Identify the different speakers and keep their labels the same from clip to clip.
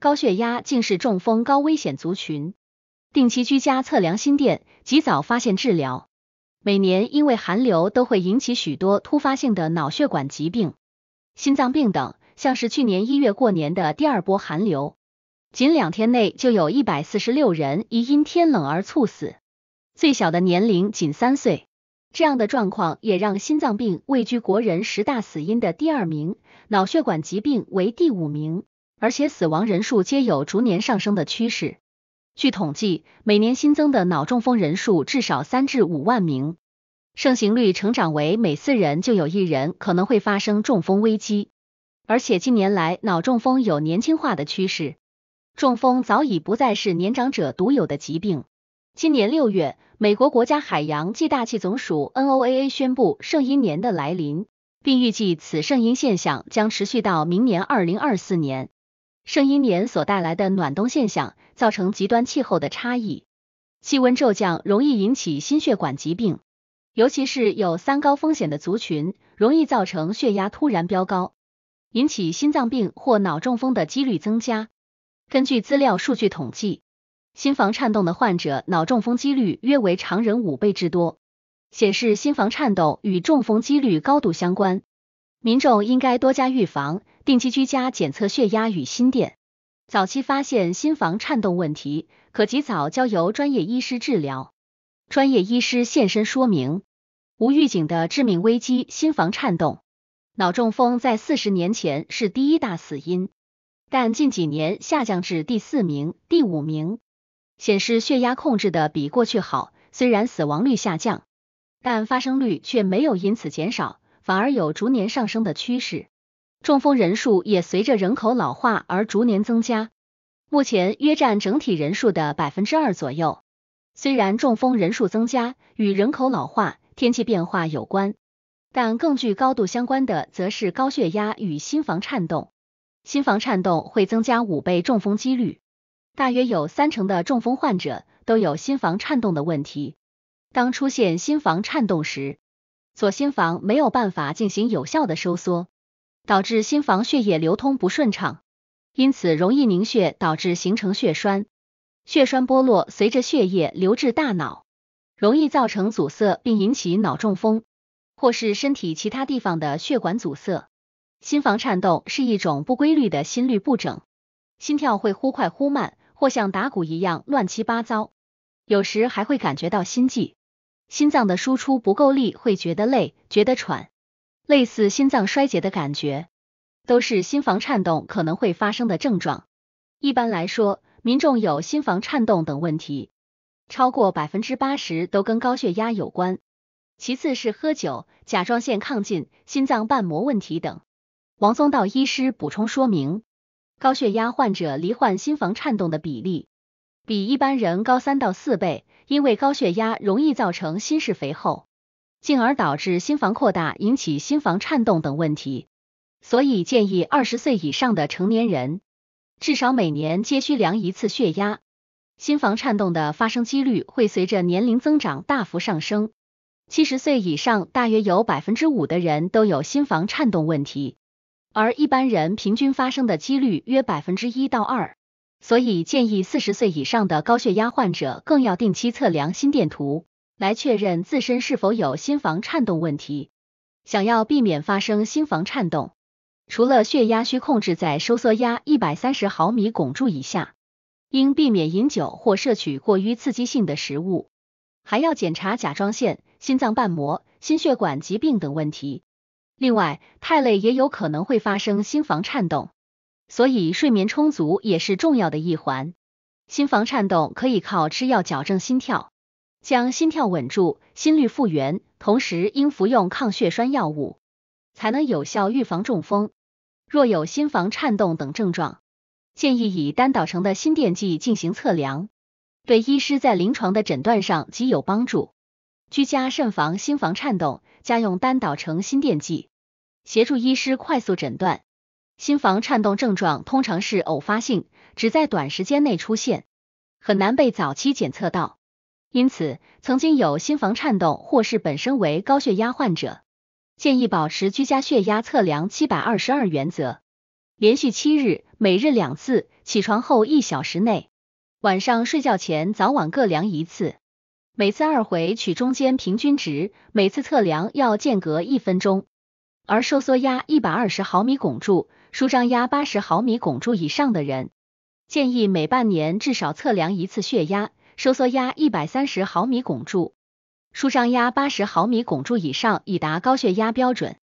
Speaker 1: 高血压竟是中风高危险族群，定期居家测量心电，及早发现治疗。每年因为寒流都会引起许多突发性的脑血管疾病、心脏病等，像是去年一月过年的第二波寒流，仅两天内就有一百四十六人疑因天冷而猝死，最小的年龄仅三岁。这样的状况也让心脏病位居国人十大死因的第二名，脑血管疾病为第五名。而且死亡人数皆有逐年上升的趋势。据统计，每年新增的脑中风人数至少三至五万名，盛行率成长为每四人就有一人可能会发生中风危机。而且近年来，脑中风有年轻化的趋势，中风早已不再是年长者独有的疾病。今年六月，美国国家海洋暨大气总署 （NOAA） 宣布圣婴年的来临，并预计此圣婴现象将持续到明年二零二四年。盛阴年所带来的暖冬现象，造成极端气候的差异，气温骤降容易引起心血管疾病，尤其是有三高风险的族群，容易造成血压突然飙高，引起心脏病或脑中风的几率增加。根据资料数据统计，心房颤动的患者脑中风几率约为常人五倍之多，显示心房颤动与中风几率高度相关。民众应该多加预防。定期居家检测血压与心电，早期发现心房颤动问题，可及早交由专业医师治疗。专业医师现身说明，无预警的致命危机——心房颤动、脑中风，在四十年前是第一大死因，但近几年下降至第四名、第五名，显示血压控制的比过去好。虽然死亡率下降，但发生率却没有因此减少，反而有逐年上升的趋势。中风人数也随着人口老化而逐年增加，目前约占整体人数的百分之二左右。虽然中风人数增加与人口老化、天气变化有关，但更具高度相关的则是高血压与心房颤动。心房颤动会增加五倍中风几率，大约有三成的中风患者都有心房颤动的问题。当出现心房颤动时，左心房没有办法进行有效的收缩。导致心房血液流通不顺畅，因此容易凝血，导致形成血栓。血栓剥落，随着血液流至大脑，容易造成阻塞，并引起脑中风，或是身体其他地方的血管阻塞。心房颤动是一种不规律的心律不整，心跳会忽快忽慢，或像打鼓一样乱七八糟。有时还会感觉到心悸，心脏的输出不够力，会觉得累，觉得喘。类似心脏衰竭的感觉，都是心房颤动可能会发生的症状。一般来说，民众有心房颤动等问题，超过百分之八十都跟高血压有关。其次是喝酒、甲状腺亢进、心脏瓣膜问题等。王宗道医师补充说明，高血压患者罹患心房颤动的比例比一般人高三到四倍，因为高血压容易造成心室肥厚。进而导致心房扩大，引起心房颤动等问题。所以建议二十岁以上的成年人，至少每年皆需量一次血压。心房颤动的发生几率会随着年龄增长大幅上升，七十岁以上大约有百分之五的人都有心房颤动问题，而一般人平均发生的几率约百分之一到二。所以建议四十岁以上的高血压患者更要定期测量心电图。来确认自身是否有心房颤动问题。想要避免发生心房颤动，除了血压需控制在收缩压一百三十毫米汞柱以下，应避免饮酒或摄取过于刺激性的食物，还要检查甲状腺、心脏瓣膜、心血管疾病等问题。另外，太累也有可能会发生心房颤动，所以睡眠充足也是重要的一环。心房颤动可以靠吃药矫正心跳。将心跳稳住，心率复原，同时应服用抗血栓药物，才能有效预防中风。若有心房颤动等症状，建议以单导程的心电计进行测量，对医师在临床的诊断上极有帮助。居家慎防心房颤动，家用单导程心电计，协助医师快速诊断。心房颤动症状通常是偶发性，只在短时间内出现，很难被早期检测到。因此，曾经有心房颤动或是本身为高血压患者，建议保持居家血压测量七百二十二原则，连续七日，每日两次，起床后一小时内，晚上睡觉前、早晚各量一次，每次二回取中间平均值，每次测量要间隔一分钟。而收缩压一百二十毫米汞柱、舒张压八十毫米汞柱以上的人，建议每半年至少测量一次血压。收缩压一百三十毫米汞柱，舒张压八十毫米汞柱以上，已达高血压标准。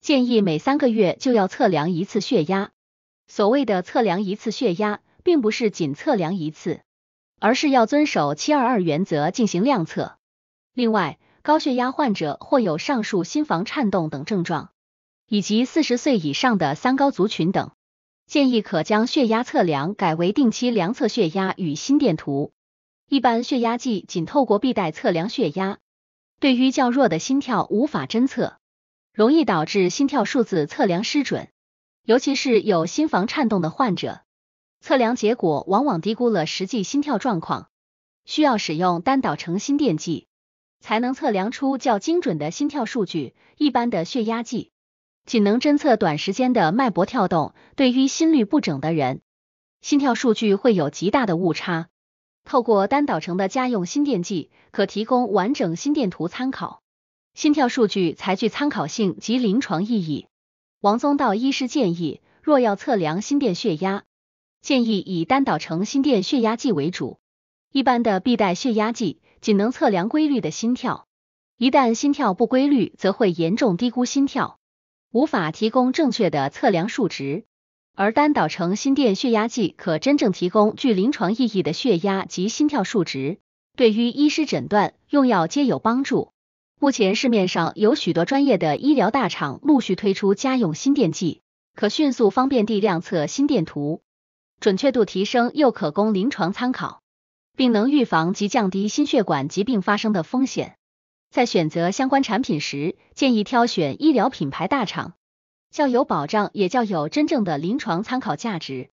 Speaker 1: 建议每三个月就要测量一次血压。所谓的测量一次血压，并不是仅测量一次，而是要遵守七二二原则进行量测。另外，高血压患者或有上述心房颤动等症状，以及四十岁以上的三高族群等，建议可将血压测量改为定期量测血压与心电图。一般血压计仅透过臂带测量血压，对于较弱的心跳无法侦测，容易导致心跳数字测量失准，尤其是有心房颤动的患者，测量结果往往低估了实际心跳状况。需要使用单导程心电计，才能测量出较精准的心跳数据。一般的血压计，仅能侦测短时间的脉搏跳动，对于心律不整的人，心跳数据会有极大的误差。透过单导程的家用心电计，可提供完整心电图参考，心跳数据才具参考性及临床意义。王宗道医师建议，若要测量心电血压，建议以单导程心电血压计为主。一般的臂带血压计仅能测量规律的心跳，一旦心跳不规律，则会严重低估心跳，无法提供正确的测量数值。而单导程心电血压计可真正提供具临床意义的血压及心跳数值，对于医师诊断用药皆有帮助。目前市面上有许多专业的医疗大厂陆续推出家用心电计，可迅速方便地量测心电图，准确度提升又可供临床参考，并能预防及降低心血管疾病发生的风险。在选择相关产品时，建议挑选医疗品牌大厂。较有保障，也较有真正的临床参考价值。